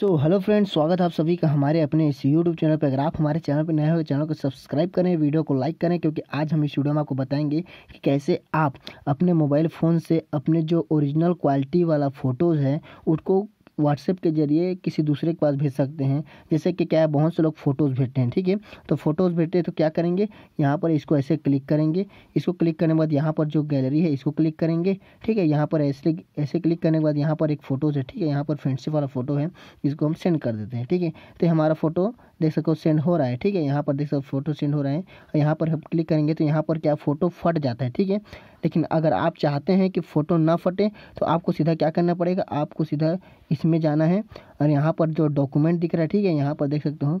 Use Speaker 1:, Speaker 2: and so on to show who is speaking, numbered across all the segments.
Speaker 1: so hello friends स्वागत है आप सभी का हमारे अपने इस यूट्यूब चैनल पर अगर आप हमारे चैनल पर नए हो चैनल को सब्सक्राइब करें वीडियो को लाइक करें क्योंकि आज हम इस वीडियो में आपको बताएंगे कि कैसे आप अपने मोबाइल फ़ोन से अपने जो ओरिजिनल क्वालिटी वाला फ़ोटोज़ हैं उसको व्हाट्सएप के जरिए किसी दूसरे के पास भेज सकते हैं जैसे कि क्या है बहुत से लोग फ़ोटोज़ भेजते हैं ठीक है तो फ़ोटोज़ भेजते हैं तो क्या करेंगे यहाँ पर इसको ऐसे क्लिक करेंगे इसको क्लिक करने के बाद यहाँ पर जो गैलरी है इसको क्लिक करेंगे ठीक है यहाँ पर ऐसे ऐसे क्लिक करने के बाद यहाँ पर एक फ़ोटोज़ है ठीक है यहाँ पर फ्रेंडशिप वाला फ़ोटो है इसको हम सेंड कर देते हैं ठीक है तो हमारा फ़ोटो देख सको सेंड हो रहा है ठीक है यहाँ पर देख सको फ़ोटो सेंड हो रहा है और यहाँ पर हम क्लिक करेंगे तो यहाँ पर क्या फ़ोटो फट जाता है ठीक है लेकिन अगर आप चाहते हैं कि फ़ोटो ना फटे तो आपको सीधा क्या करना पड़ेगा आपको सीधा इसमें जाना है और यहाँ पर जो डॉक्यूमेंट दिख रहा है ठीक है यहाँ पर देख सकते हो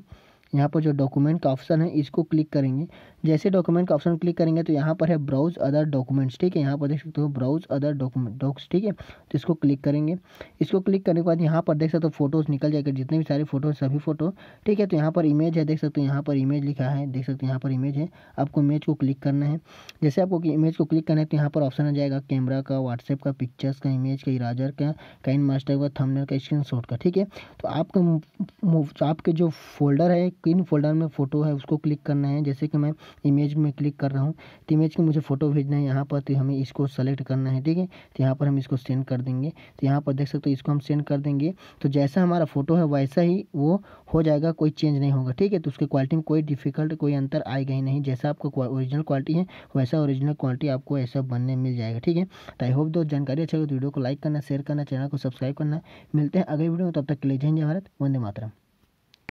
Speaker 1: यहाँ पर जो डॉक्यूमेंट का ऑप्शन है इसको क्लिक करेंगे जैसे डॉक्यूमेंट का ऑप्शन क्लिक करेंगे तो यहाँ पर है ब्राउज अदर डॉक्यूमेंट्स ठीक है यहाँ पर देख सकते हो ब्राउज अदर डॉक्यूमेंट डॉक्स ठीक है तो इसको क्लिक करेंगे इसको क्लिक करने के बाद यहाँ पर देख सकते हो फोटोज़ निकल जाएगा जितने भी सारे फोटो सभी फोटो ठीक है तो यहाँ पर इमेज है देख सकते हो यहाँ पर इमेज लिखा है देख सकते हो यहाँ पर इमेज है आपको इमेज को क्लिक करना है जैसे आपको इमेज को क्लिक करना है तो यहाँ पर ऑप्शन आ जाएगा कैमरा का व्हाट्सएप का पिक्चर्स का इमेज का इराजर का काइन मास्टर का थमनर का स्क्रीन का ठीक है तो आपका आपके जो फोल्डर है किन फोल्डर में फ़ोटो है उसको क्लिक करना है जैसे कि मैं इमेज में क्लिक कर रहा हूँ तो इमेज की मुझे फ़ोटो भेजना है यहाँ पर तो हमें इसको सेलेक्ट करना है ठीक है तो यहाँ पर हम इसको सेंड कर देंगे तो यहाँ पर देख सकते हो इसको हम सेंड कर देंगे तो जैसा हमारा फ़ोटो है वैसा ही वो हो जाएगा कोई चेंज नहीं होगा ठीक है तो उसकी क्वालिटी में कोई डिफिकल्ट कोई अंतर आएगा ही नहीं जैसा आपको ओरिजिनल क्वालिटी है वैसा ओरिजिनल क्वालिटी आपको ऐसा बनने मिल जाएगा ठीक है तो आई होप दो जानकारी अच्छा हो तो वीडियो को लाइक करना शेयर करना चैनल को सब्सक्राइब करना मिलते हैं अगले वीडियो में तब तक के लिए जय हिंद भारत वंदे मातरम